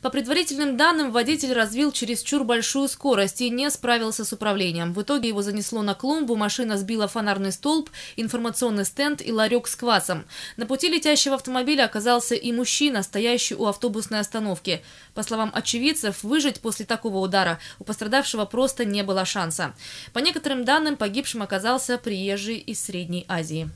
По предварительным данным, водитель развил чересчур большую скорость и не справился с управлением. В итоге его занесло на клумбу, машина сбила фонарный столб, информационный стенд и ларек с квасом. На пути летящего автомобиля оказался и мужчина, стоящий у автобусной остановки. По словам очевидцев, выжить после такого удара у пострадавшего просто не было шанса. По некоторым данным, погибшим оказался приезжий из Средней Азии.